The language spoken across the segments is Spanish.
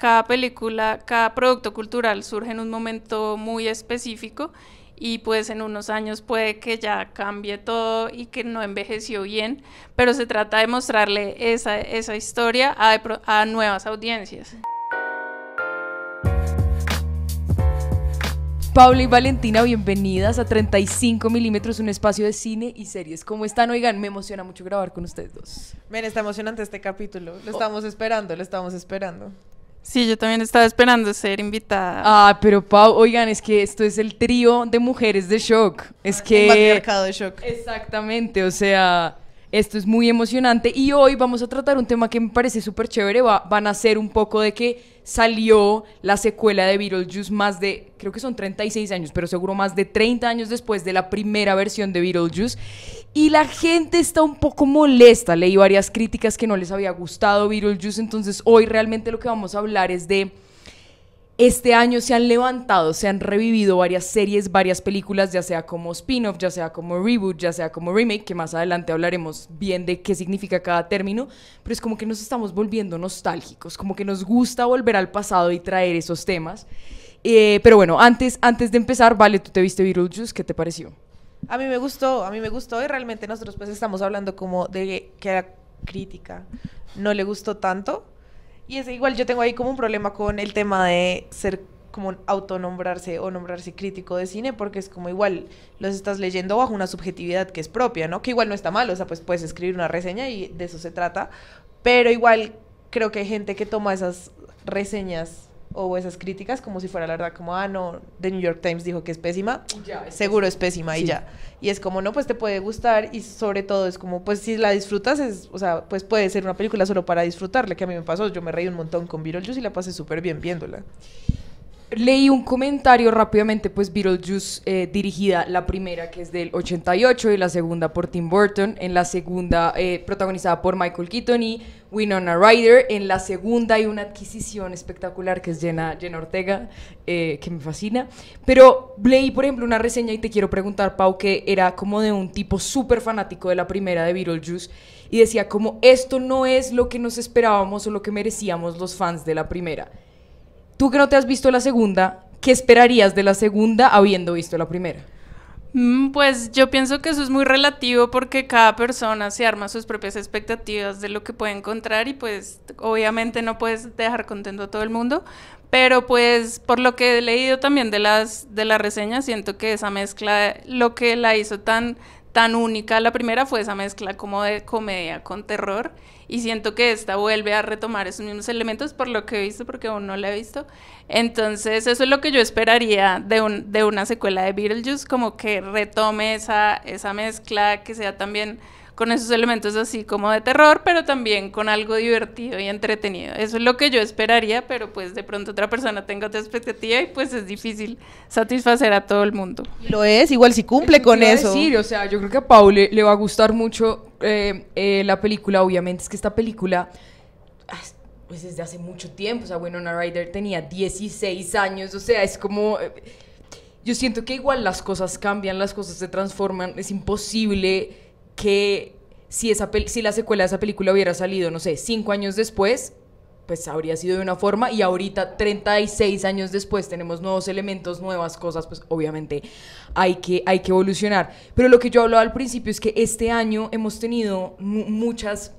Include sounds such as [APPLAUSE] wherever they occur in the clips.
cada película, cada producto cultural surge en un momento muy específico y pues en unos años puede que ya cambie todo y que no envejeció bien, pero se trata de mostrarle esa, esa historia a, nuevas audiencias. Paula y Valentina, bienvenidas a 35 milímetros, un espacio de cine y series. ¿Cómo están? Oigan, me emociona mucho grabar con ustedes dos. Ven, está emocionante este capítulo. Lo oh. estamos esperando, lo estamos esperando. Sí, yo también estaba esperando ser invitada. Ah, pero Pau, oigan, es que esto es el trío de mujeres de shock. Es que. de shock. Exactamente, o sea, esto es muy emocionante. Y hoy vamos a tratar un tema que me parece súper chévere. Va, van a ser un poco de que salió la secuela de Beetlejuice más de, creo que son 36 años, pero seguro más de 30 años después de la primera versión de Beetlejuice. Y la gente está un poco molesta. Leí varias críticas que no les había gustado Juice. Entonces hoy realmente lo que vamos a hablar es de... Este año se han levantado, se han revivido varias series, varias películas, ya sea como spin-off, ya sea como reboot, ya sea como remake, que más adelante hablaremos bien de qué significa cada término, pero es como que nos estamos volviendo nostálgicos, como que nos gusta volver al pasado y traer esos temas. Eh, pero bueno, antes, antes de empezar, Vale, tú te viste Juice, ¿qué te pareció? A mí me gustó, a mí me gustó y realmente nosotros pues estamos hablando como de que la crítica no le gustó tanto. Y es igual, yo tengo ahí como un problema con el tema de ser como autonombrarse o nombrarse crítico de cine, porque es como igual, los estás leyendo bajo una subjetividad que es propia, ¿no? Que igual no está mal, o sea, pues puedes escribir una reseña y de eso se trata, pero igual creo que hay gente que toma esas reseñas o esas críticas como si fuera la verdad, como, ah, no, The New York Times dijo que es pésima, seguro es pésima y ya. Y es como, no, pues te puede gustar y sobre todo es como, pues si la disfrutas, es, o sea, pues puede ser una película solo para disfrutarla, que a mí me pasó, yo me reí un montón con Juice y la pasé súper bien viéndola leí un comentario rápidamente, pues Beetlejuice eh, dirigida la primera, que es del 88, y la segunda por Tim Burton, en la segunda eh, protagonizada por Michael Keaton y Winona Ryder, en la segunda hay una adquisición espectacular que es Jenna, Ortega, eh, que me fascina, pero leí por ejemplo una reseña y te quiero preguntar, Pau, que era como de un tipo súper fanático de la primera de Beetlejuice, y decía como esto no es lo que nos esperábamos o lo que merecíamos los fans de la primera tú que no te has visto la segunda, ¿qué esperarías de la segunda habiendo visto la primera? Mm, pues yo pienso que eso es muy relativo porque cada persona se arma sus propias expectativas de lo que puede encontrar y pues obviamente no puedes dejar contento a todo el mundo, pero pues por lo que he leído también de las de las reseñas siento que esa mezcla lo que la hizo tan tan única. La primera fue esa mezcla como de comedia con terror y siento que esta vuelve a retomar esos mismos elementos por lo que he visto, porque aún no la he visto. Entonces eso es lo que yo esperaría de, un, de una secuela de Beetlejuice, como que retome esa, esa mezcla, que sea también con esos elementos así como de terror, pero también con algo divertido y entretenido. Eso es lo que yo esperaría, pero pues de pronto otra persona tenga otra expectativa y pues es difícil satisfacer a todo el mundo. Lo es, igual si cumple con eso. Sí, o sea, yo creo que a Paul le, va a gustar mucho eh, eh, la película, obviamente, es que esta película ah, pues desde hace mucho tiempo. O sea, Winona Ryder tenía 16 años. O sea, es como. Eh, yo siento que igual las cosas cambian, las cosas se transforman. Es imposible que si, esa si la secuela de esa película hubiera salido, no sé, cinco años después, pues habría sido de una forma y ahorita 36 años después tenemos nuevos elementos, nuevas cosas, pues obviamente hay que, hay que evolucionar. Pero lo que yo hablaba al principio es que este año hemos tenido muchas,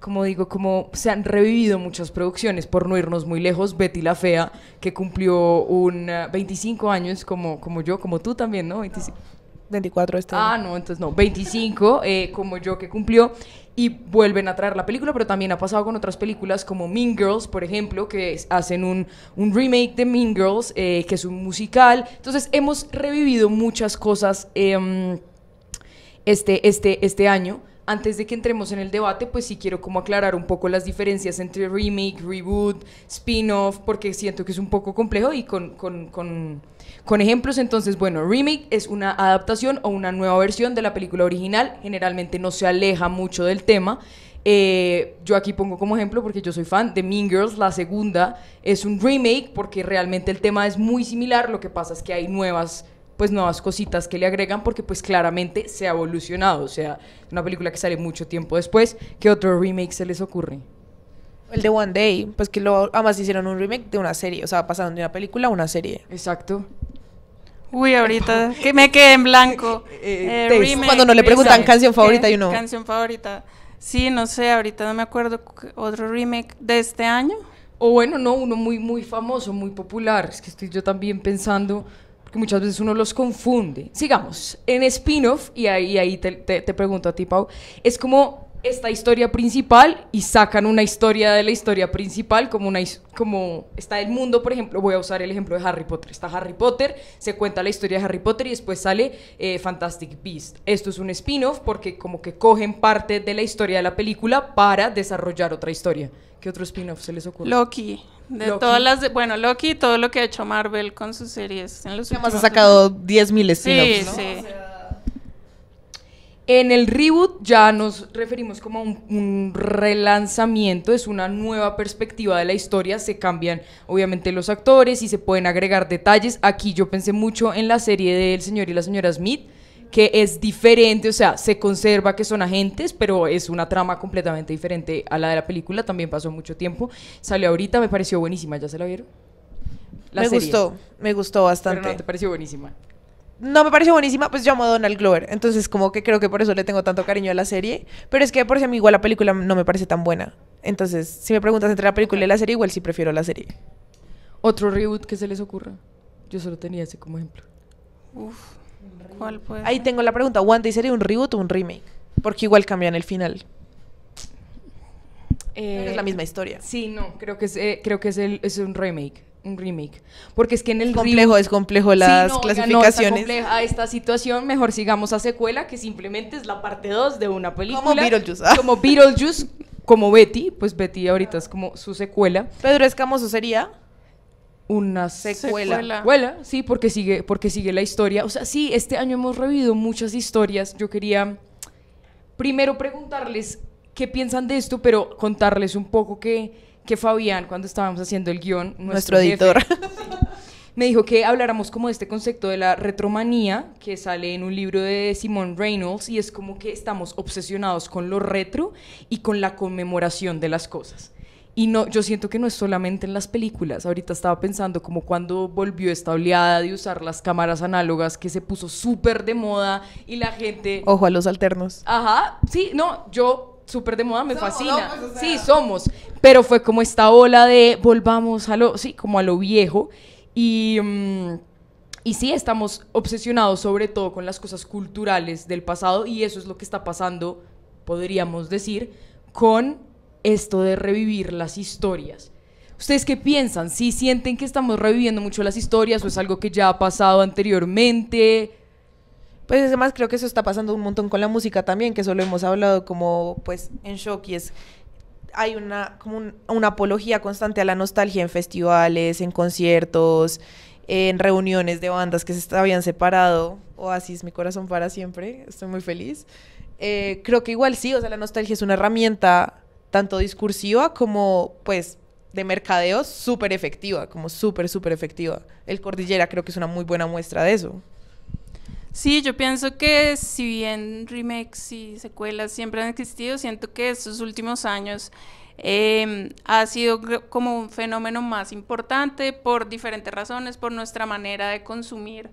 como digo, como se han revivido muchas producciones, por no irnos muy lejos, Betty la Fea, que cumplió un 25 años como, como yo, como tú también, ¿no? 25. No. 24 este Ah, no, entonces no, 25, eh, como yo que cumplió. Y vuelven a traer la película, pero también ha pasado con otras películas como Mean Girls, por ejemplo, que hacen un, remake de Mean Girls, eh, que es un musical. Entonces hemos revivido muchas cosas em, este, este, este año antes de que entremos en el debate, pues sí quiero como aclarar un poco las diferencias entre remake, reboot, spin-off, porque siento que es un poco complejo y con, ejemplos. Entonces, bueno, remake es una adaptación o una nueva versión de la película original, generalmente no se aleja mucho del tema. Eh, yo aquí pongo como ejemplo, porque yo soy fan de Mean Girls, la segunda es un remake porque realmente el tema es muy similar, lo que pasa es que hay nuevas pues nuevas cositas que le agregan porque pues claramente se ha evolucionado, o sea, una película que sale mucho tiempo después, ¿qué otro remake se les ocurre? El de One Day, pues que lo, además hicieron un remake de una serie, o sea, pasaron de una película a una serie. Exacto. Uy, ahorita, que me quedé en blanco. [LAUGHS] Eh, eh, eh, cuando no le preguntan canción favorita y uno... Canción favorita. Sí, no sé, ahorita no me acuerdo otro remake de este año. O bueno, no, uno muy, muy famoso, muy popular. Es que estoy yo también pensando, muchas veces uno los confunde. Sigamos, en spin-off, y ahí, te, pregunto a ti, Pau, es como esta historia principal y sacan una historia de la historia principal como una como está el mundo por ejemplo voy a usar el ejemplo de Harry Potter está Harry Potter se cuenta la historia de Harry Potter y después sale eh, Fantastic Beast esto es un spin-off porque como que cogen parte de la historia de la película para desarrollar otra historia qué otro spin-off se les ocurre Loki de todas las, bueno, Loki y todo lo que ha hecho Marvel con sus series en los Además ha sacado 10.000 mil sí, sí. En el reboot ya nos referimos como a un, relanzamiento, es una nueva perspectiva de la historia, se cambian obviamente los actores y se pueden agregar detalles. Aquí yo pensé mucho en la serie del El señor y la señora Smith, que es diferente, o sea, se conserva que son agentes, pero es una trama completamente diferente a la de la película, también pasó mucho tiempo, salió ahorita, me pareció buenísima, ¿ya se la vieron? me gustó, me gustó bastante. no, te pareció buenísima no me pareció buenísima, pues yo amo a Donald Glover. Entonces, como que creo que por eso le tengo tanto cariño a la serie. Pero es que por si a mí igual la película no me parece tan buena. Entonces, si me preguntas entre la película y la serie, igual sí prefiero la serie. Otro reboot que se les ocurra. Yo solo tenía ese como ejemplo. Uf. ¿Cuál mm, Ahí tengo la pregunta. ¿One Day sería un reboot o un remake? Porque igual cambian el final. es la misma eh, historia. Sí, no, creo que es, eh, creo que es, el, es un remake. Un remake. Porque es que en el. Complejo, es complejo las sí, no, clasificaciones. A esta situación. Mejor sigamos a secuela, que simplemente es la parte 2 de una película. Como Beetlejuice. Ah. Como Beetlejuice, como Betty. Pues Betty ahorita es como su secuela. Pedro Escamoso sería una secuela. secuela. sí, porque sigue, porque sigue la historia. O sea, sí, este año hemos revivido muchas historias. Yo quería primero preguntarles qué piensan de esto, pero contarles un poco que, Fabián, cuando estábamos haciendo el guión, nuestro, editor, [LAUGHS] me dijo que habláramos como de este concepto de la retromanía que sale en un libro de Simon Reynolds y es como que estamos obsesionados con lo retro y con la conmemoración de las cosas. Y no, yo siento que no es solamente en las películas. Ahorita estaba pensando como cuando volvió esta oleada de usar las cámaras análogas que se puso súper de moda y la gente... Ojo a los alternos. Ajá, sí, no, yo súper de moda, me fascina. Sí, somos. Pero fue como esta ola de volvamos a lo, sí, como a lo viejo. Y... Mm, y sí, estamos obsesionados sobre todo con las cosas culturales del pasado y eso es lo que está pasando, podríamos decir, con esto de revivir las historias. ¿Ustedes qué piensan? ¿Sí sienten que estamos reviviendo mucho las historias o es algo que ya ha pasado anteriormente? Pues además creo que eso está pasando un montón con la música también, que eso lo hemos hablado como pues en shock y es hay una una apología constante a la nostalgia en festivales, en conciertos, en reuniones de bandas que se habían separado. o Oasis, mi corazón para siempre, estoy muy feliz. Eh, creo que igual sí, o sea, la nostalgia es una herramienta tanto discursiva como pues de mercadeo súper efectiva, como súper, súper efectiva. El Cordillera creo que es una muy buena muestra de eso. Sí, yo pienso que si bien remakes y secuelas siempre han existido, siento que estos últimos años em, ha sido como un fenómeno más importante por diferentes razones, por nuestra manera de consumir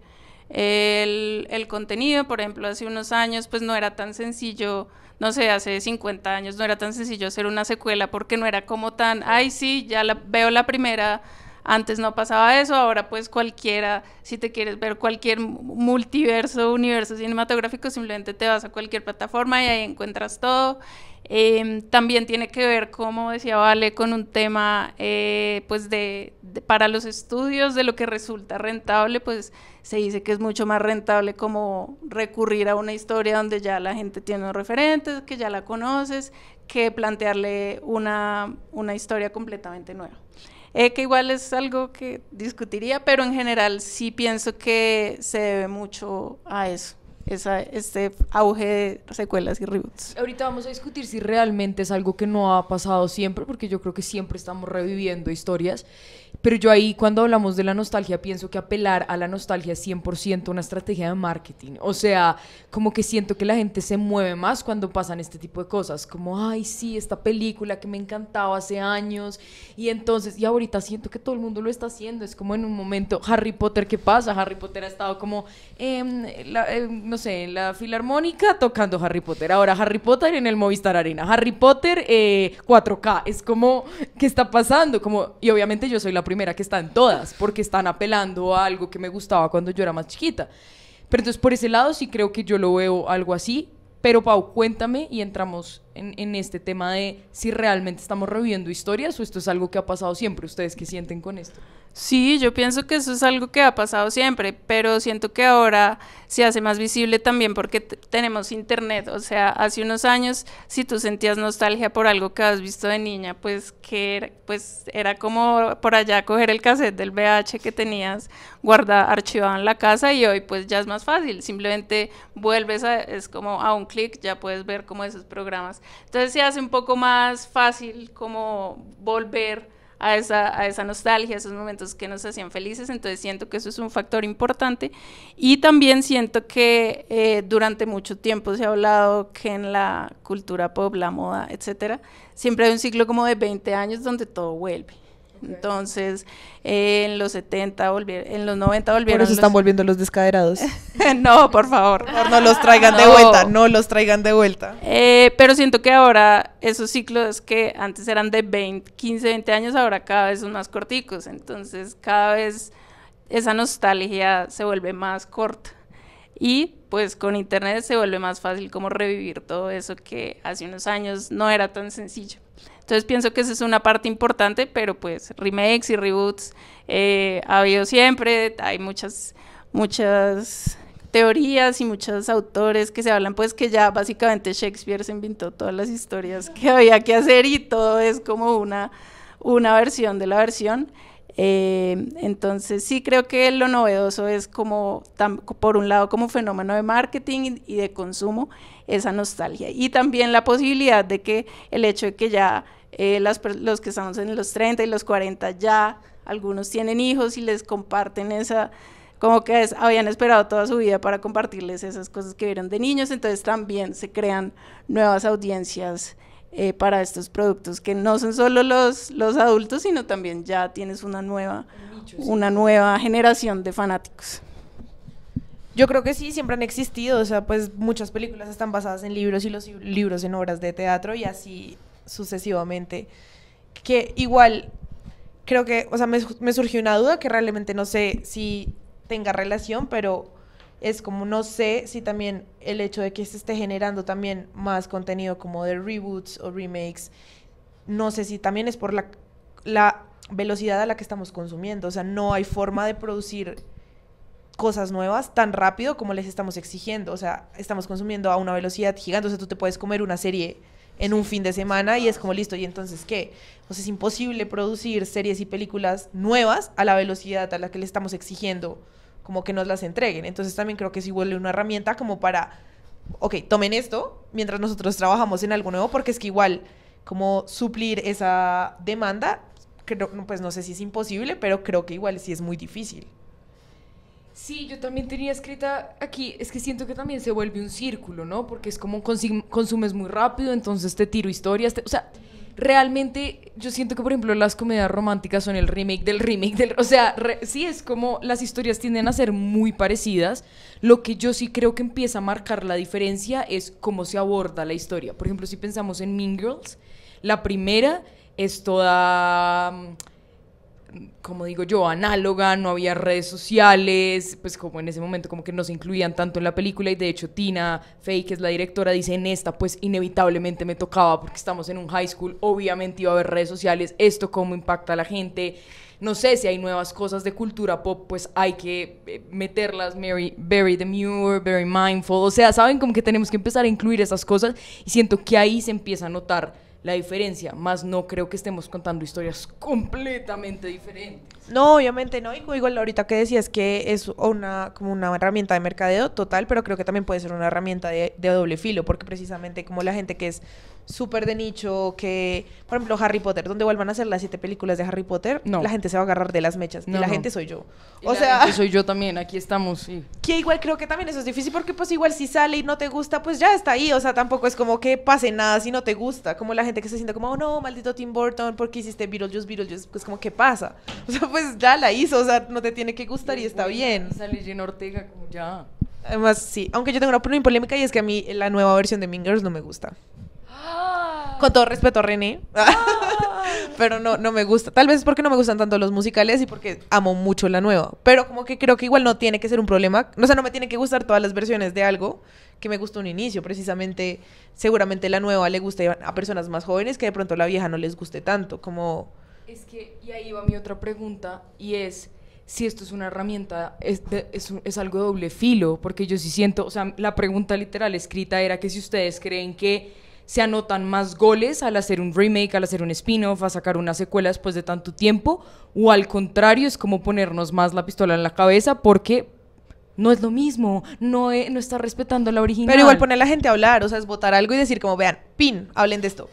el, el contenido. Por ejemplo, hace unos años pues no era tan sencillo no sé, hace 50 años no era tan sencillo hacer una secuela porque no era como tan, ay, sí, ya la, veo la primera, antes no pasaba eso, ahora pues cualquiera, si te quieres ver cualquier multiverso, universo cinematográfico, simplemente te vas a cualquier plataforma y ahí encuentras todo Em, también tiene que ver, como decía Vale, con un tema eh, pues de, para los estudios de lo que resulta rentable, pues se dice que es mucho más rentable como recurrir a una historia donde ya la gente tiene referentes, que ya la conoces, que plantearle una, historia completamente nueva. Eh, que igual es algo que discutiría, pero en general sí pienso que se debe mucho a eso este auge de secuelas y reboots. Ahorita vamos a discutir si realmente es algo que no ha pasado siempre, porque yo creo que siempre estamos reviviendo historias pero yo ahí cuando hablamos de la nostalgia pienso que apelar a la nostalgia es 100% una estrategia de marketing. O sea, como que siento que la gente se mueve más cuando pasan este tipo de cosas. Como, ay, sí, esta película que me encantaba hace años. Y entonces, y ahorita siento que todo el mundo lo está haciendo. Es como en un momento, Harry Potter, ¿qué pasa? Harry Potter ha estado como, em, em, no sé, en la filarmónica tocando Harry Potter. Ahora Harry Potter en el Movistar Arena. Harry Potter 4K. Eh, es como, ¿qué está pasando? Como, y obviamente yo soy la primera que están todas, porque están apelando a algo que me gustaba cuando yo era más chiquita. Pero entonces por ese lado sí creo que yo lo veo algo así. Pero Pau, cuéntame y entramos en, en este tema de si realmente estamos reviviendo historias o esto es algo que ha pasado siempre. ¿Ustedes qué sienten con esto? Sí, yo pienso que eso es algo que ha pasado siempre, pero siento que ahora se hace más visible también porque tenemos internet. O sea, hace unos años, si tú sentías nostalgia por algo que has visto de niña, pues que era, pues era como por allá coger el cassette del VH que tenías guardado, archivado en la casa y hoy pues ya es más fácil. Simplemente vuelves a, es como a un clic, ya puedes ver como esos programas. Entonces se hace un poco más fácil como volver a esa, a esa nostalgia, a esos momentos que nos hacían felices, entonces siento que eso es un factor importante y también siento que eh, durante mucho tiempo se ha hablado que en la cultura pop, la moda, etcétera, siempre hay un ciclo como de 20 años donde todo vuelve. Entonces, en los 70 volvieron, en los 90 volvieron. Por eso están volviendo los descaderados. [LAUGHS] no, por favor. No, los traigan de vuelta, no los traigan de vuelta. Eh, pero siento que ahora esos ciclos que antes eran de 20, 15, 20 años, ahora cada vez son más corticos. Entonces, cada vez esa nostalgia se vuelve más corta. Y pues con internet se vuelve más fácil como revivir todo eso que hace unos años no era tan sencillo. Entonces pienso que esa es una parte importante, pero pues remakes y reboots eh, ha habido siempre, hay muchas, muchas teorías y muchos autores que se hablan, pues que ya básicamente Shakespeare se inventó todas las historias que había que hacer y todo es como una, una versión de la versión. Eh, entonces sí creo que lo novedoso es como, por un lado, como fenómeno de marketing y, de consumo, esa nostalgia. Y también la posibilidad de que el hecho de que ya eh, los que estamos en los 30 y los 40 ya, algunos tienen hijos y les comparten esa, como que habían esperado toda su vida para compartirles esas cosas que vieron de niños, entonces también se crean nuevas audiencias eh, para estos productos que no son solo los, los adultos, sino también ya tienes una nueva, una nueva generación de fanáticos. Yo creo que sí, siempre han existido, o sea, pues muchas películas están basadas en libros y los libros en obras de teatro y así sucesivamente. Que igual, creo que, o sea, me, me surgió una duda que realmente no sé si tenga relación, pero es como no sé si también el hecho de que se esté generando también más contenido como de reboots o remakes, no sé si también es por la, la velocidad a la que estamos consumiendo. O sea, no hay forma de producir cosas nuevas tan rápido como les estamos exigiendo. O sea, estamos consumiendo a una velocidad gigante. O sea, tú te puedes comer una serie en un fin de semana y es como listo, ¿y entonces qué? O es imposible producir series y películas nuevas a la velocidad a la que le estamos exigiendo como que nos las entreguen. Entonces también creo que sí vuelve una herramienta como para, ok, tomen esto mientras nosotros trabajamos en algo nuevo, porque es que igual como suplir esa demanda, creo, pues no sé si es imposible, pero creo que igual sí es muy difícil. Sí, yo también tenía escrita aquí, es que siento que también se vuelve un círculo, ¿no? Porque es como consumes muy rápido, entonces te tiro historias, o sea, realmente yo siento que, por ejemplo, las comedias románticas son el remake del remake del... O sea, sí, es como las historias tienden a ser muy parecidas. Lo que yo sí creo que empieza a marcar la diferencia es cómo se aborda la historia. Por ejemplo, si pensamos en Mean Girls, la primera es toda mm, como digo yo, análoga, no había redes sociales, pues como en ese momento como que no se incluían tanto en la película y de hecho Tina Fey, que es la directora, dice en esta pues inevitablemente me tocaba porque estamos en un high school, obviamente iba a haber redes sociales, esto cómo impacta a la gente, no sé si hay nuevas cosas de cultura pop, pues hay que eh, meterlas, Mary, very demure, very mindful, o sea, saben como que tenemos que empezar a incluir esas cosas y siento que ahí se empieza a notar la diferencia, más no creo que estemos contando historias completamente diferentes. No, obviamente no. Y igual ahorita que decías que es una, como una herramienta de mercadeo total, pero creo que también puede ser una herramienta de, doble filo, porque precisamente como la gente que es súper de nicho, que, por ejemplo, Harry Potter, donde vuelvan a hacer las siete películas de Harry Potter, no. la gente se va a agarrar de las mechas. y la gente soy yo. o sea... soy yo también, aquí estamos, sí. [LAUGHS] Que igual creo que también eso es difícil, porque pues igual si sale y no te gusta, pues ya está ahí. O sea, tampoco es como que pase nada si no te gusta. Como la gente que se siente como, oh no, maldito Tim Burton, porque hiciste Beetlejuice, Beetlejuice? Pues como, ¿qué pasa? [LAUGHS] O sea, pues ya la hizo, o sea, no te tiene que gustar y está bien. Sale Gina Ortega, como ya. Además, sí, aunque yo tengo una polémica y es que a mí la nueva versión de Mingers no me gusta. ¡Ah! Con todo respeto a René, ¡Ah! [LAUGHS] pero no, no me gusta. Tal vez es porque no me gustan tanto los musicales y porque amo mucho la nueva. Pero como que creo que igual no tiene que ser un problema. O sea, no me tiene que gustar todas las versiones de algo que me gustó un inicio. Precisamente, seguramente la nueva le gusta a personas más jóvenes que de pronto la vieja no les guste tanto. Como es que, y ahí va mi otra pregunta, y es si esto es una herramienta, es, es, algo doble filo, porque yo sí siento, o sea, la pregunta literal escrita era que si ustedes creen que se anotan más goles al hacer un remake, al hacer un spin-off, a sacar una secuela después de tanto tiempo, o al contrario, es como ponernos más la pistola en la cabeza porque no es lo mismo, no, no está respetando la original. Pero igual poner a la gente a hablar, o sea, es votar algo y decir como, vean, pin, hablen de esto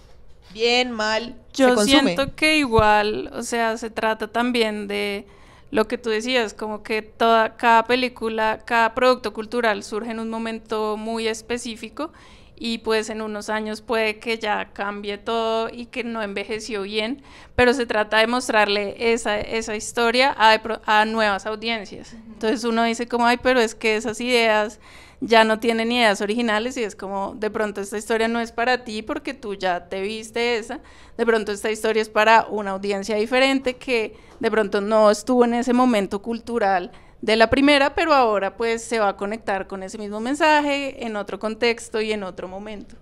bien, mal. Yo siento que igual, o sea, se trata también de lo que tú decías, como que toda, cada película, cada producto cultural surge en un momento muy específico y pues en unos años puede que ya cambie todo y que no envejeció bien, pero se trata de mostrarle esa, esa historia a, a nuevas audiencias. Entonces uno dice como, ay, pero es que esas ideas ya no tienen ideas originales y es como, de pronto esta historia no es para ti porque tú ya te viste esa, de pronto esta historia es para una audiencia diferente que de pronto no estuvo en ese momento cultural de la primera, pero ahora pues se va a conectar con ese mismo mensaje en otro contexto y en otro momento.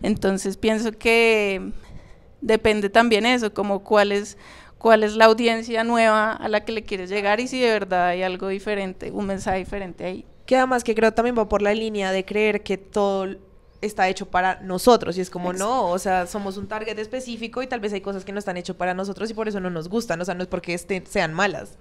Entonces pienso que depende también eso, como cuál es cuál es la audiencia nueva a la que le quieres llegar y si de verdad hay algo diferente, un mensaje diferente ahí que además que creo también va por la línea de creer que todo está hecho para nosotros y es como no, o sea, somos un target específico y tal vez hay cosas que no están hechas para nosotros y por eso no nos gustan, o sea, no es porque estén, sean malas.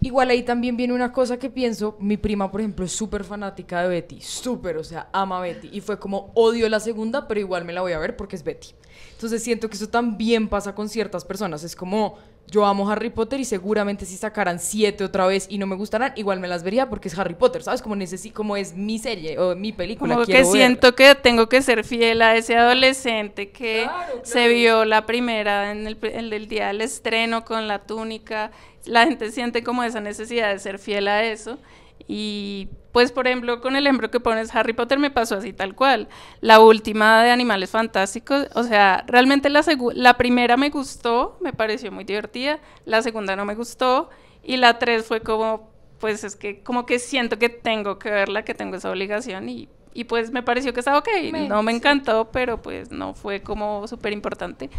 Igual ahí también viene una cosa que pienso, mi prima por ejemplo es súper fanática de Betty, súper, o sea, ama Betty y fue como odio la segunda, pero igual me la voy a ver porque es Betty. Entonces siento que eso también pasa con ciertas personas, es como yo amo Harry Potter y seguramente si sacaran siete otra vez y no me gustarán, igual me las vería porque es Harry Potter, ¿sabes? Como, como es mi serie o mi película. Como que siento que tengo que ser fiel a ese adolescente que se vio la primera en el, en el día del estreno con la túnica. La gente siente como esa necesidad de ser fiel a eso y pues, por ejemplo, con el hembro que pones, Harry Potter me pasó así tal cual. La última de Animales Fantásticos, o sea, realmente la, la primera me gustó, me pareció muy divertida, la segunda no me gustó y la tres fue como, pues es que como que siento que tengo que verla, que tengo esa obligación y, y pues me pareció que estaba ok. no me encantó, pero pues no fue como súper importante.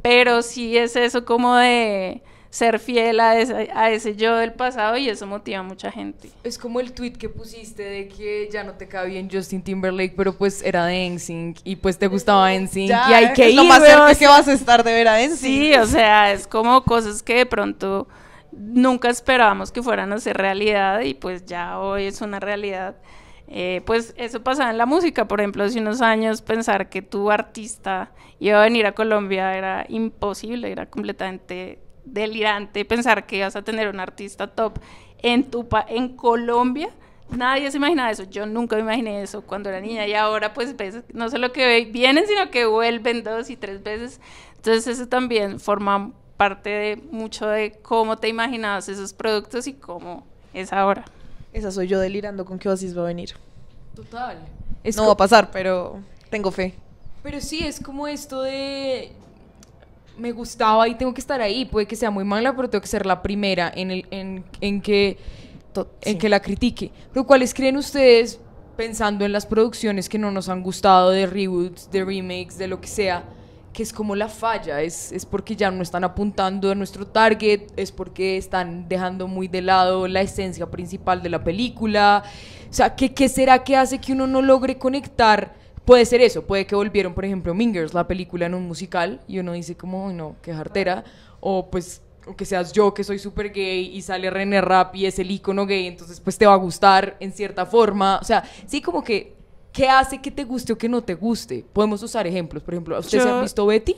Pero sí es eso como de ser fiel a ese, yo del pasado y eso motiva a mucha gente. Es como el tweet que pusiste de que ya no te cae bien Justin Timberlake, pero pues era de y pues te gustaba dancing y hay que Lo más es que vas a estar de ver a NSYNC. Sí, o sea, es como cosas que de pronto nunca esperábamos que fueran a ser realidad y pues ya hoy es una realidad. Eh, pues eso pasaba en la música, por ejemplo, hace unos años pensar que tu artista iba a venir a Colombia era imposible, era completamente delirante pensar que vas a tener un artista top en, tu en Colombia. Nadie se imaginaba eso, yo nunca me imaginé eso cuando era niña y ahora pues no solo que vienen, sino que vuelven dos y tres veces. Entonces eso también forma parte de mucho de cómo te imaginabas esos productos y cómo es ahora. Esa soy yo delirando con qué Oasis va a venir. Total. no va a pasar, pero tengo fe. Pero sí, es como esto de me gustaba y tengo que estar ahí. Puede que sea muy mala, pero tengo que ser la primera en, el, en, que, en que la critique. Pero ¿cuáles creen ustedes, pensando en las producciones que no nos han gustado, de reboots, de remakes, de lo que sea, que es como la falla? ¿Es, porque ya no están apuntando a nuestro target? ¿Es porque están dejando muy de lado la esencia principal de la película? O sea, ¿qué, qué será que hace que uno no logre conectar? puede ser eso, puede que volvieron, por ejemplo, Mingers, la película en un musical, y uno dice como, no, qué jartera, o pues o que seas yo que soy súper gay y sale René Rap y es el icono gay, entonces pues te va a gustar en cierta forma, o sea, sí como que, ¿qué hace que te guste o que no te guste? Podemos usar ejemplos, Por ejemplo, ¿ustedes han visto Betty?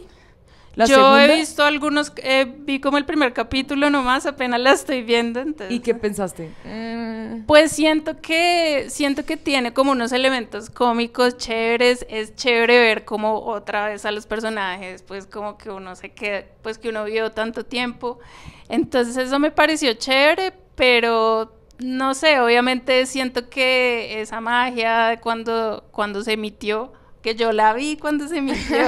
Yo he visto algunos, eh, vi como el primer capítulo nomás, apenas la estoy viendo. ¿Y qué pensaste? Eh, pues siento que, siento que tiene como unos elementos cómicos chéveres, es chévere ver como otra vez a los personajes, pues como que uno se queda, pues que uno vio tanto tiempo. Entonces eso me pareció chévere, pero no sé, obviamente siento que esa magia cuando, cuando se emitió que yo la vi cuando se emitió. [LAUGHS]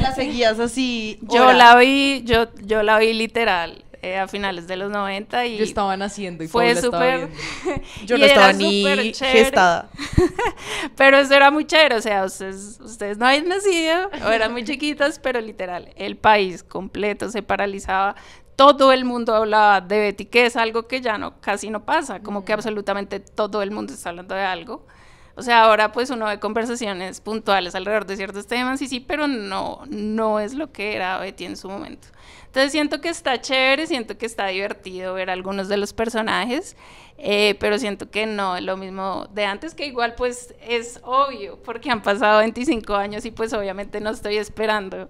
la seguías así. Yo la vi, yo, yo la vi literal eh, a finales de los 90 y... Yo estaba naciendo y fue súper... [LAUGHS] Yo no estaba ni gestada. [LAUGHS] pero eso era muy chévere, o sea, ustedes, ustedes no habían nacido o eran muy chiquitas, pero literal, el país completo se paralizaba, todo el mundo hablaba de Betty, que es algo que ya no, casi no pasa, como que absolutamente todo el mundo está hablando de algo. O sea, ahora pues uno ve conversaciones puntuales alrededor de ciertos temas y sí, pero no, no es lo que era Betty en su momento. Entonces siento que está chévere, siento que está divertido ver algunos de los personajes, eh, pero siento que no es lo mismo de antes, que igual pues es obvio, porque han pasado 25 años y pues obviamente no estoy esperando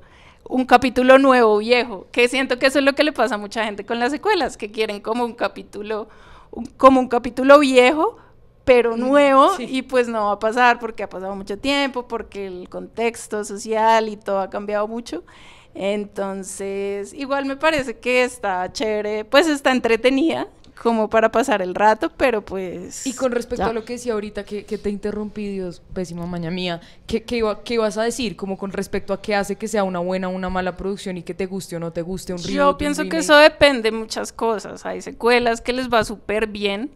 un capítulo nuevo, viejo, que siento que eso es lo que le pasa a mucha gente con las secuelas, que quieren como un capítulo, como un capítulo viejo, pero mm, nuevo y pues no va a pasar porque ha pasado mucho tiempo, porque el contexto social y todo ha cambiado mucho. Entonces, igual me parece que está chévere, pues está entretenida como para pasar el rato, pero pues... Y con respecto a lo que decía ahorita, que, que te interrumpí, Dios, pésima maña mía, ¿qué, qué, ibas a decir? Como con respecto a qué hace que sea una buena o una mala producción y que te guste o no te guste un río. Yo pienso que eso depende de muchas cosas. Hay secuelas que les va súper bien,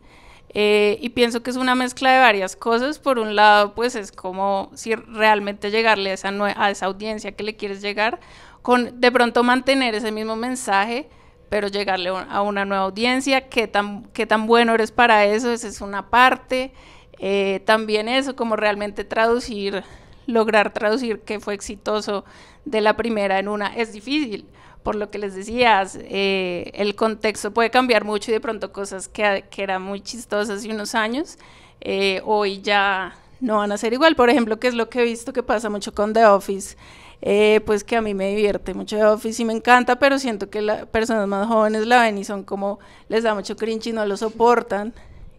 eh, y pienso que es una mezcla de varias cosas. Por un lado, pues es como si realmente llegarle a esa, esa audiencia que le quieres llegar, con de pronto mantener ese mismo mensaje, pero llegarle a una nueva audiencia, qué tan, bueno eres para eso, esa es una parte. Eh, también eso, como realmente traducir, lograr traducir que fue exitoso de la primera en una, es difícil por lo que les decías, eh, el contexto puede cambiar mucho y de pronto cosas que, eran muy chistosas hace unos años, eh, hoy ya no van a ser igual. Por ejemplo, que es lo que he visto que pasa mucho con The Office, eh, pues que a mí me divierte mucho The Office y me encanta, pero siento que las personas más jóvenes la ven y son como, les da mucho cringe y no lo soportan.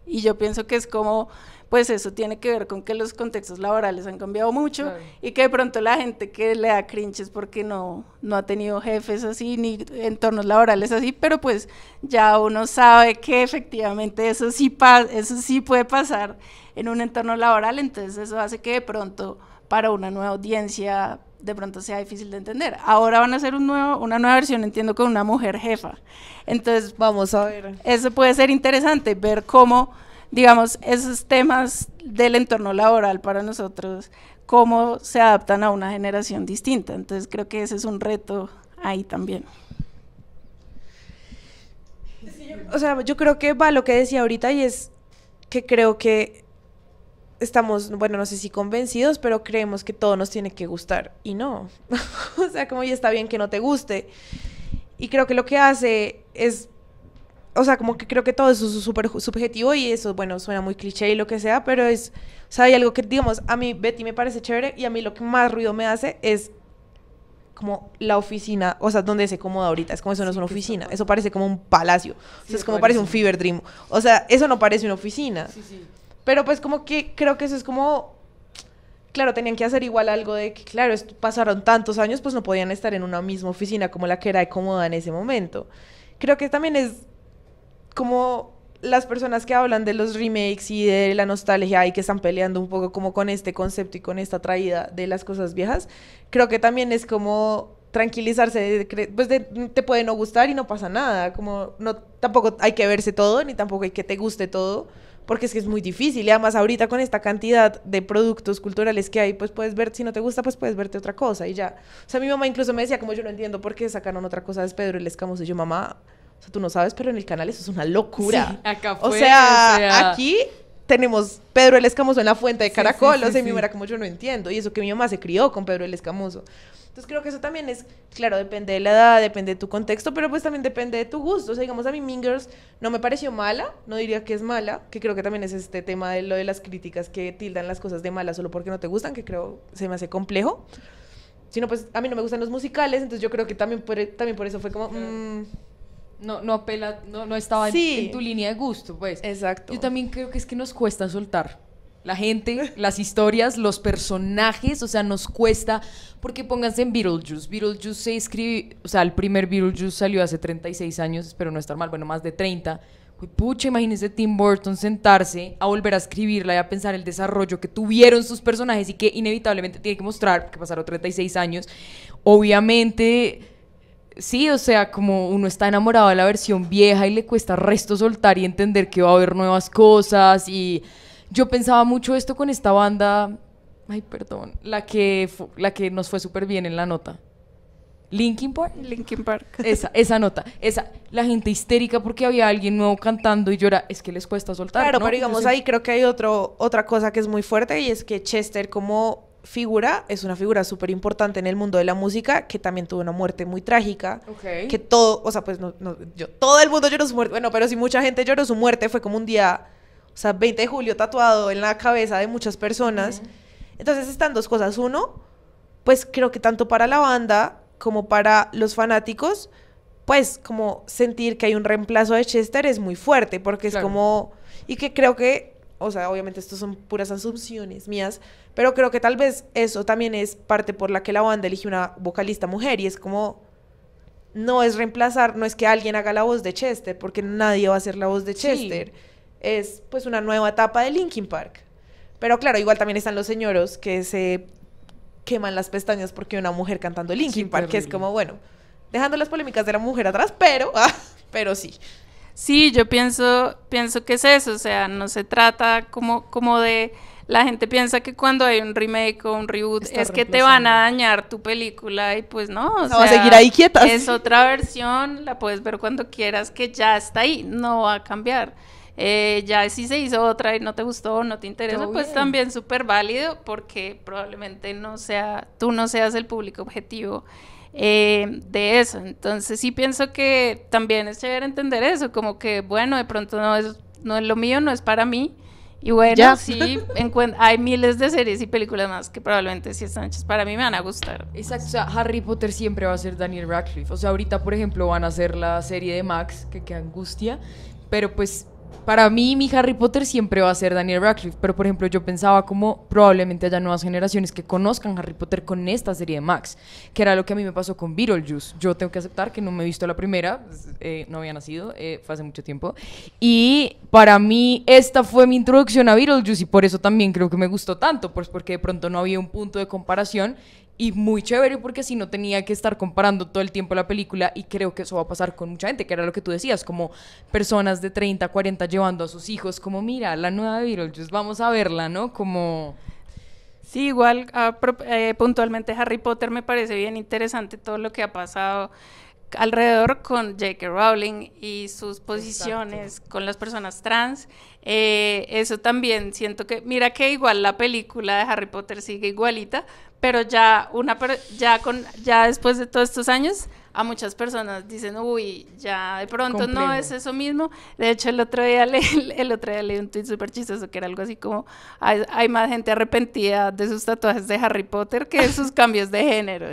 Y yo pienso que es como pues eso tiene que ver con que los contextos laborales han cambiado mucho y que de pronto la gente que le da crinches porque no, no ha tenido jefes así ni entornos laborales así, pero pues ya uno sabe que efectivamente eso sí, eso sí puede pasar en un entorno laboral, entonces eso hace que de pronto para una nueva audiencia de pronto sea difícil de entender. Ahora van a hacer un nuevo, una nueva versión, entiendo, con una mujer jefa. Entonces, vamos a ver. Eso puede ser interesante, ver cómo digamos, esos temas del entorno laboral para nosotros, cómo se adaptan a una generación distinta. Entonces creo que ese es un reto ahí también. O sea, yo creo que va lo que decía ahorita y es que creo que estamos, bueno, no sé si convencidos, pero creemos que todo nos tiene que gustar y no. [LAUGHS] o sea, como ya está bien que no te guste. Y creo que lo que hace es o sea, como que creo que todo eso es súper subjetivo y eso, bueno, suena muy cliché y lo que sea, pero es, o sea, hay algo que, digamos, a mí Betty me parece chévere y a mí lo que más ruido me hace es como la oficina, o sea, donde se acomoda ahorita, es como eso no es una oficina, eso parece como un palacio, o sea, es como parece. un fever dream, o sea, eso no parece una oficina. Sí, sí. Pero pues como que creo que eso es como claro, tenían que hacer igual algo de que, claro, pasaron tantos años, pues no podían estar en una misma oficina como la que era cómoda en ese momento. Creo que también es como las personas que hablan de los remakes y de la nostalgia y que están peleando un poco como con este concepto y con esta traída de las cosas viejas, creo que también es como tranquilizarse, pues te puede no gustar y no pasa nada, como no tampoco hay que verse todo ni tampoco hay que te guste todo, porque es que es muy difícil y además ahorita con esta cantidad de productos culturales que hay, pues puedes ver, si no te gusta, pues puedes verte otra cosa y ya. O sea, mi mamá incluso me decía como yo no entiendo por qué sacaron otra cosa de Pedro el Escamoso y yo mamá, o sea, tú no sabes, pero en el canal eso es una locura. o, sea, aquí tenemos Pedro el Escamoso en la fuente de Caracol. o sea, mi mamá como yo no entiendo. Y eso que mi mamá se crió con Pedro el Escamoso. Entonces creo que eso también es, claro, depende de la edad, depende de tu contexto, pero pues también depende de tu gusto. O sea, digamos, a mí Mingers no me pareció mala, no diría que es mala, que creo que también es este tema de lo de las críticas que tildan las cosas de malas solo porque no te gustan, que creo se me hace complejo. Sino pues a mí no me gustan los musicales, entonces yo creo que también por, también por eso fue como... Mm, no, apela, no, no estaba en, tu línea de gusto, pues. Exacto. Yo también creo que es que nos cuesta soltar. La gente, las historias, los personajes, o sea, nos cuesta. Porque pónganse en Beetlejuice. Beetlejuice se escribe, o sea, el primer Beetlejuice salió hace 36 años, espero no estar mal, bueno, más de 30. Uy, pucha, imagínese Tim Burton sentarse a volver a escribirla y a pensar el desarrollo que tuvieron sus personajes y que inevitablemente tiene que mostrar, que pasaron 36 años. Obviamente Sí, o sea, como uno está enamorado de la versión vieja y le cuesta resto soltar y entender que va a haber nuevas cosas. Y yo pensaba mucho esto con esta banda, ay, perdón, la que, la que nos fue súper bien en la nota. Linkin Park. Linkin Park. Esa, esa nota. Esa, la gente histérica porque había alguien nuevo cantando y llora. Es que les cuesta soltar. Claro, pero digamos ahí creo que hay otro, otra cosa que es muy fuerte y es que Chester como figura es una figura súper importante en el mundo de la música que también tuvo una muerte muy trágica. Que todo, o sea, pues yo, todo el mundo lloró su muerte. Bueno, pero si mucha gente lloró su muerte. Fue como un día, o sea, 20 de julio tatuado en la cabeza de muchas personas. Entonces están dos cosas. Uno, pues creo que tanto para la banda como para los fanáticos, pues como sentir que hay un reemplazo de Chester es muy fuerte porque es como... Y que creo que o sea, obviamente esto son puras asunciones mías, pero creo que tal vez eso también es parte por la que la banda elige una vocalista mujer y es como no es reemplazar, no es que alguien haga la voz de Chester, porque nadie va a hacer la voz de Chester. Es pues una nueva etapa de Linkin Park. Pero claro, igual también están los señoros que se queman las pestañas porque una mujer cantando Linkin Park, que es como, bueno, dejando las polémicas de la mujer atrás, pero, [LAUGHS] ah, pero sí. Sí, yo pienso, pienso que es eso, o sea, no se trata como, como de... La gente piensa que cuando hay un remake o un reboot es que te van a dañar tu película y pues no, o sea, va a seguir ahí quieta. Es otra versión, la puedes ver cuando quieras, que ya está ahí, no va a cambiar. Eh, ya si se hizo otra y no te gustó, no te interesa, pues también súper válido porque probablemente no sea, tú no seas el público objetivo eh, de eso. Entonces sí pienso que también es chévere entender eso, como que bueno, de pronto no es, no es lo mío, no es para mí. Y bueno, ¿Ya? sí, hay miles de series y películas más que probablemente si están hechas para mí me van a gustar. Exacto, o sea, Harry Potter siempre va a ser Daniel Radcliffe. O sea, ahorita, por ejemplo, van a hacer la serie de Max, que qué angustia, pero pues para mí, mi Harry Potter siempre va a ser Daniel Radcliffe, pero por ejemplo, yo pensaba como probablemente haya nuevas generaciones que conozcan Harry Potter con esta serie de Max, que era lo que a mí me pasó con Beetlejuice. Yo tengo que aceptar que no me he visto la primera, pues, eh, no había nacido, eh, fue hace mucho tiempo. Y para mí, esta fue mi introducción a Beetlejuice y por eso también creo que me gustó tanto, pues porque de pronto no había un punto de comparación y muy chévere porque si no tenía que estar comparando todo el tiempo la película y creo que eso va a pasar con mucha gente, que era lo que tú decías, como personas de 30, 40 llevando a sus hijos como, mira, la nueva Beetlejuice, vamos a verla, ¿no? Como... Sí, igual ah, eh, puntualmente Harry Potter me parece bien interesante todo lo que ha pasado alrededor con J.K. Rowling y sus posiciones con las personas trans. Eh, eso también siento que, mira que igual la película de Harry Potter sigue igualita, pero ya una, ya con, ya después de todos estos años a muchas personas dicen, uy, ya de pronto no es eso mismo. De hecho, el otro día [LAUGHS] leí, el, otro día leí un tweet súper chistoso que era algo así como, hay, más gente arrepentida de sus tatuajes de Harry Potter que de [LAUGHS] sus cambios de género.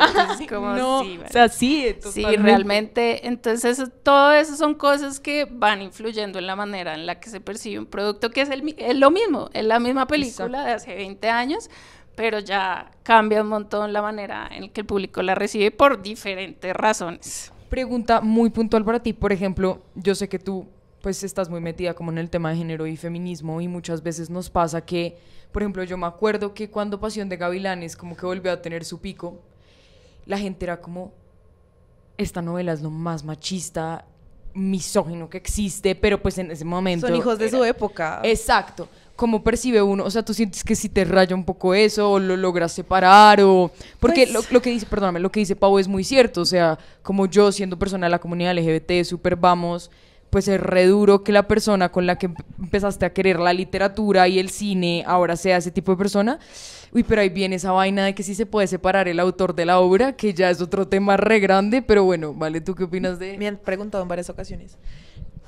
no, o sea, sí, sí, realmente. Entonces, todo eso son cosas que van influyendo en la manera en la que se percibe un producto que es el, lo mismo, es la misma película de hace 20 años pero ya cambia un montón la manera en que el público la recibe por diferentes razones. Pregunta muy puntual para ti, por ejemplo, yo sé que tú pues estás muy metida como en el tema de género y feminismo y muchas veces nos pasa que, por ejemplo, yo me acuerdo que cuando Pasión de Gavilanes como que volvió a tener su pico, la gente era como, esta novela es lo más machista, misógino que existe, pero pues en ese momento... Son hijos de su época. Exacto, ¿cómo percibe uno? O sea, ¿tú sientes que si te raya un poco eso o lo logras separar o...? Porque pues lo, que dice, perdóname, lo que dice Pau es muy cierto. O sea, como yo siendo persona de la comunidad LGBT, súper vamos, pues es reduro que la persona con la que empezaste a querer la literatura y el cine ahora sea ese tipo de persona. Uy, pero ahí viene esa vaina de que sí se puede separar el autor de la obra, que ya es otro tema re grande, pero bueno, vale, ¿tú qué opinas de...? Me han preguntado en varias ocasiones.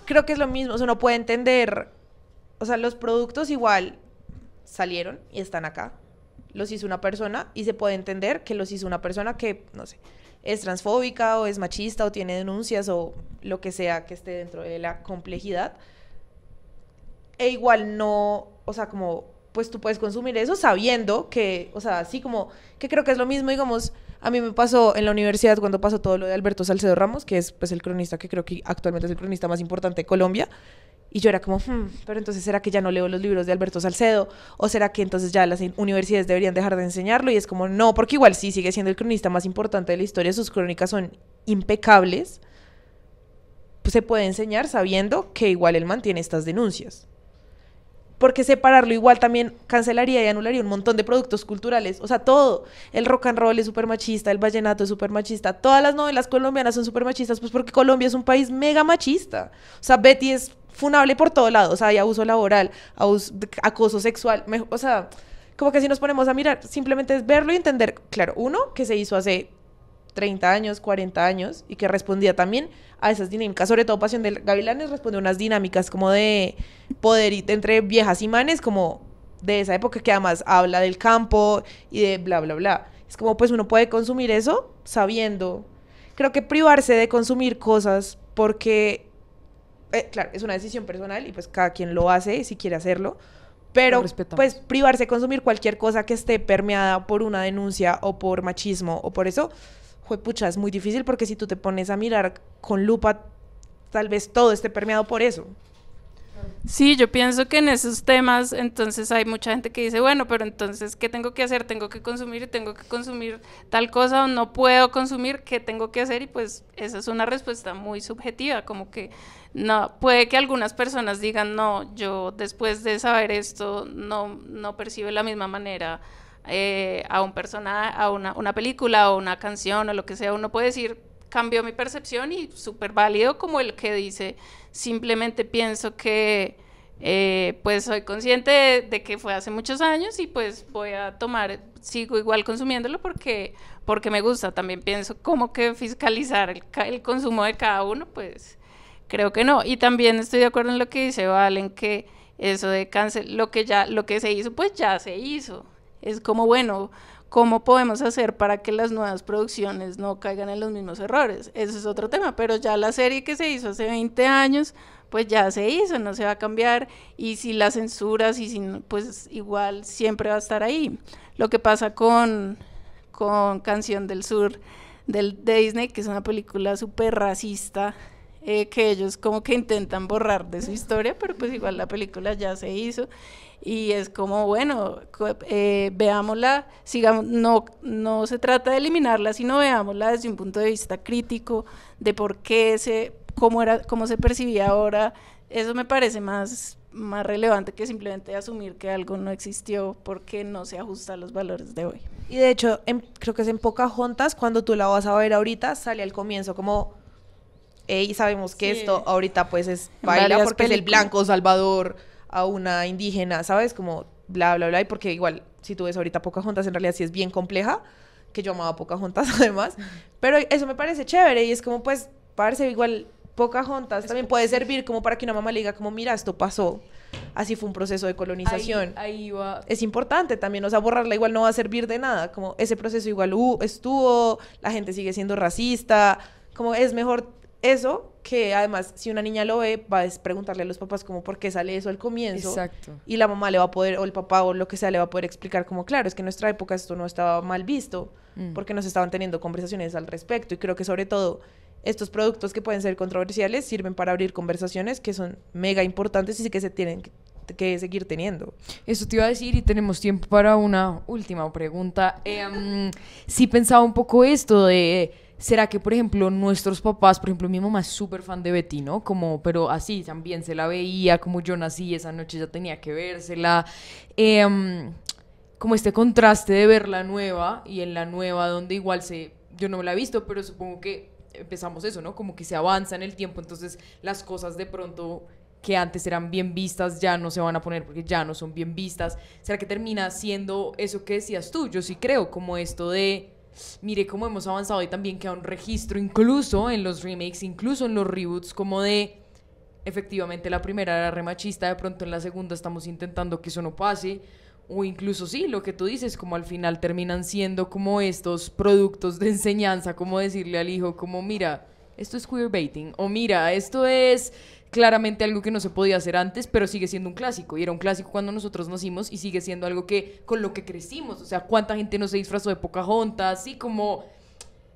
Creo que es lo mismo, o sea, uno puede entender o sea, los productos igual salieron y están acá. Los hizo una persona y se puede entender que los hizo una persona que, no sé, es transfóbica o es machista o tiene denuncias o lo que sea que esté dentro de la complejidad. E igual no, o sea, como, pues tú puedes consumir eso sabiendo que, o sea, así como, que creo que es lo mismo, digamos, a mí me pasó en la universidad cuando pasó todo lo de Alberto Salcedo Ramos, que es pues el cronista que creo que actualmente es el cronista más importante de Colombia, y yo era como, hmm, pero entonces será que ya no leo los libros de Alberto Salcedo, o será que entonces ya las universidades deberían dejar de enseñarlo, y es como, no, porque igual sí sigue siendo el cronista más importante de la historia, sus crónicas son impecables, pues se puede enseñar sabiendo que igual él mantiene estas denuncias. Porque separarlo igual también cancelaría y anularía un montón de productos culturales. O sea, todo. El rock and roll es súper machista, el vallenato es súper machista, todas las novelas colombianas son súper machistas, pues porque Colombia es un país mega machista. O sea, Betty es funable por todos lados. hay abuso laboral, acoso sexual, o sea, como que si nos ponemos a mirar, simplemente es verlo y entender, claro, uno, que se hizo hace 30 años, 40 años, y que respondía también a esas dinámicas, sobre todo Pasión del Gavilanes responde a unas dinámicas como de poder entre viejas y manes, como de esa época que además habla del campo y de bla, bla, bla. Es como pues uno puede consumir eso sabiendo. Creo que privarse de consumir cosas porque eh, claro, es una decisión personal y pues cada quien lo hace si quiere hacerlo, pero pues privarse de consumir cualquier cosa que esté permeada por una denuncia o por machismo o por eso, pucha, es muy difícil porque si tú te pones a mirar con lupa, tal vez todo esté permeado por eso. Sí, yo pienso que en esos temas entonces hay mucha gente que dice, bueno, pero entonces, ¿qué tengo que hacer? ¿Tengo que consumir? ¿Tengo que consumir tal cosa o no puedo consumir? ¿Qué tengo que hacer? Y pues esa es una respuesta muy subjetiva, como que no, puede que algunas personas digan, no, yo después de saber esto no, no percibo de la misma manera eh, a un personaje a una, película o una canción o lo que sea, uno puede decir, cambió mi percepción y súper válido como el que dice, simplemente pienso que eh, pues soy consciente de, que fue hace muchos años y pues voy a tomar, sigo igual consumiéndolo porque, porque me gusta, también pienso como que fiscalizar el consumo de cada uno, pues creo que no. Y también estoy de acuerdo en lo que dice Valen, que eso de cáncer, lo que ya, lo que se hizo, pues ya se hizo. Es como, bueno, ¿cómo podemos hacer para que las nuevas producciones no caigan en los mismos errores? Eso es otro tema, pero ya la serie que se hizo hace 20 años, pues ya se hizo, no se va a cambiar, y si las censuras, y si pues igual siempre va a estar ahí. Lo que pasa con, con Canción del Sur del, de Disney, que es una película súper racista, eh, que ellos como que intentan borrar de su historia, pero pues igual la película ya se hizo y es como, bueno, eh, veámosla, sigamos, no, no se trata de eliminarla, sino veámosla desde un punto de vista crítico de por qué se, cómo, era, cómo se percibía ahora, eso me parece más, más relevante que simplemente asumir que algo no existió porque no se ajusta a los valores de hoy. Y de hecho, creo que es en Pocahontas, cuando tú la vas a ver ahorita, sale al comienzo como y sabemos que esto ahorita pues es baila porque es el blanco salvador a una indígena, ¿sabes? Como bla, bla, bla, y porque igual, si tú ves ahorita Pocahontas, en realidad sí es bien compleja, que yo amaba Pocahontas [LAUGHS] además, pero eso me parece chévere y es como pues, parece igual Pocahontas juntas también puede servir como para que una mamá le diga como, mira, esto pasó, así fue un proceso de colonización. Ahí, va. Es importante también, o sea, borrarla igual no va a servir de nada, como ese proceso igual uh, estuvo, la gente sigue siendo racista, como es mejor eso que además si una niña lo ve va a preguntarle a los papás como por qué sale eso al comienzo Exacto. y la mamá le va a poder o el papá o lo que sea le va a poder explicar como claro es que en nuestra época esto no estaba mal visto mm. porque porque se estaban teniendo conversaciones al respecto y creo que sobre todo estos productos que pueden ser controversiales sirven para abrir conversaciones que son mega importantes y sí que se tienen que seguir teniendo. Eso te iba a decir y tenemos tiempo para una última pregunta. Em, sí pensaba un poco esto de ¿Será que, por ejemplo, nuestros papás, por ejemplo, mi mamá es súper fan de Betty, ¿no? Como, pero así también se la veía, como yo nací esa noche ya tenía que vérsela. Em, como este contraste de ver la nueva y en la nueva, donde igual se. Yo no la he visto, pero supongo que empezamos eso, ¿no? Como que se avanza en el tiempo, entonces las cosas de pronto que antes eran bien vistas ya no se van a poner porque ya no son bien vistas. ¿Será que termina siendo eso que decías tú? Yo sí creo, como esto de mire cómo hemos avanzado y también queda un registro incluso en los remakes, incluso en los reboots, como de efectivamente la primera era remachista, de pronto en la segunda estamos intentando que eso no pase, o incluso sí, lo que tú dices, como al final terminan siendo como estos productos de enseñanza, como decirle al hijo, como mira, esto es queerbaiting, o mira, esto es claramente algo que no se podía hacer antes, pero sigue siendo un clásico. Y era un clásico cuando nosotros nacimos y sigue siendo algo que con lo que crecimos. O sea, cuánta gente no se disfrazó de Pocahontas, así como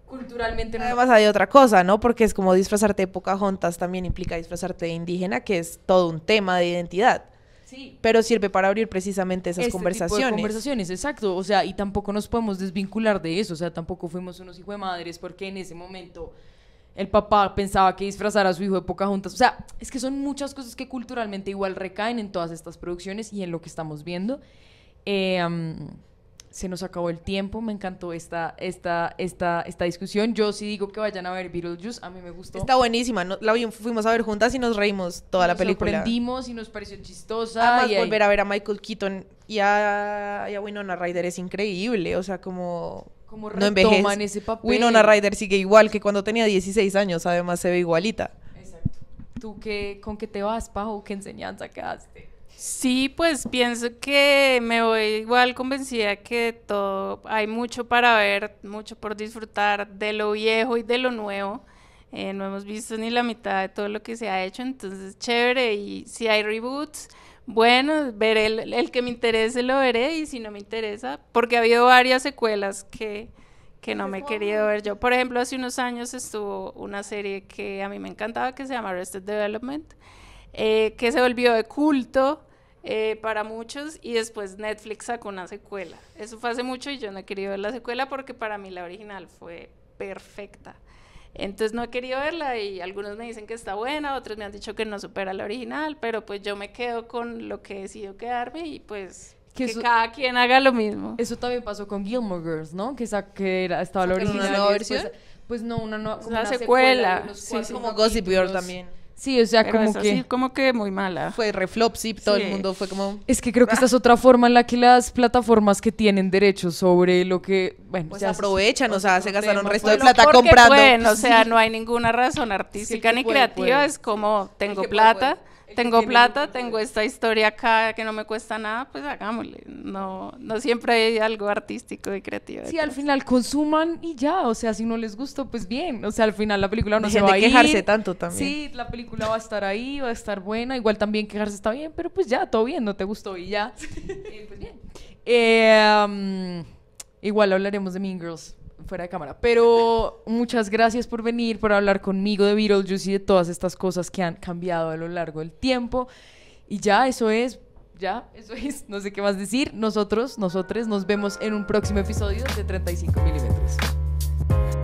culturalmente. No más hay otra cosa, ¿no? Porque es como disfrazarte de Pocahontas también implica disfrazarte de indígena, que es todo un tema de identidad. Sí. Pero sirve para abrir precisamente esas este conversaciones. conversaciones, exacto. O sea, y tampoco nos podemos desvincular de eso. O sea, tampoco fuimos unos hijos de madres porque en ese momento el papá pensaba que disfrazara a su hijo de poca juntas, O sea, es que son muchas cosas que culturalmente igual recaen en todas estas producciones y en lo que estamos viendo. Em, se nos acabó el tiempo, me encantó esta, esta, esta, esta discusión. Yo sí digo que vayan a ver Beetlejuice, a mí me gustó. Está buenísima, la fuimos a ver juntas y nos reímos toda la película. Nos sorprendimos y nos pareció chistosa. Además, volver a ver a Michael Keaton y a, y a Winona es increíble, o sea, como como no ese papel. Winona Ryder sigue igual que cuando tenía 16 años, además se ve igualita. Exacto. ¿Tú qué, con qué te vas, Pajo? ¿Qué enseñanza quedaste? Sí, pues pienso que me voy igual convencida que todo, hay mucho para ver, mucho por disfrutar de lo viejo y de lo nuevo. Eh, no hemos visto ni la mitad de todo lo que se ha hecho, entonces chévere. Y si hay reboots, bueno, veré el, que me interese, lo veré. Y si no me interesa, porque ha habido varias secuelas que, no me he querido ver yo. Por ejemplo, hace unos años estuvo una serie que a mí me encantaba que se llama Arrested Development, eh, que se volvió de culto. Eh, para muchos y después Netflix sacó una secuela. Eso fue hace mucho y yo no he querido ver la secuela porque para mí la original fue perfecta. Entonces no he querido verla y algunos me dicen que está buena, otros me han dicho que no supera la original, pero pues yo me quedo con lo que he decidido quedarme y pues que, cada quien haga lo mismo. Eso también pasó con Gilmore Girls, ¿no? Que, era, estaba la original. versión? pues no, una, una, secuela. como Gossip Girl también. Sí, o sea, como que... como que muy mala. Fue reflop, sí, todo el mundo fue como... Es que creo que ah". esta es otra forma en la que las plataformas que tienen derecho sobre lo que... Bueno, pues aprovechan, o sea, se gastaron un resto pues de plata comprando. bueno, o sea, no hay ninguna razón artística ni creativa, es como tengo plata tengo plata, tengo esta historia acá que no me cuesta nada, pues hagámosle. No, no siempre hay algo artístico y creativo. Sí, al final consuman y ya, o sea, si no les gustó, pues bien. O sea, al final la película no se va a ir. quejarse tanto también. Sí, la película va a estar ahí, va a estar buena. Igual también quejarse está bien, pero pues ya, todo bien, no te gustó y ya. [LAUGHS] Eh, pues bien. Eh, mm, igual hablaremos de Mean Girls fuera de cámara. Pero muchas gracias por venir, por hablar conmigo de Beetlejuice y de todas estas cosas que han cambiado a lo largo del tiempo. Y ya, eso es. Ya, eso es. No sé qué más decir. Nosotros, nosotros, nos vemos en un próximo episodio de 35 milímetros.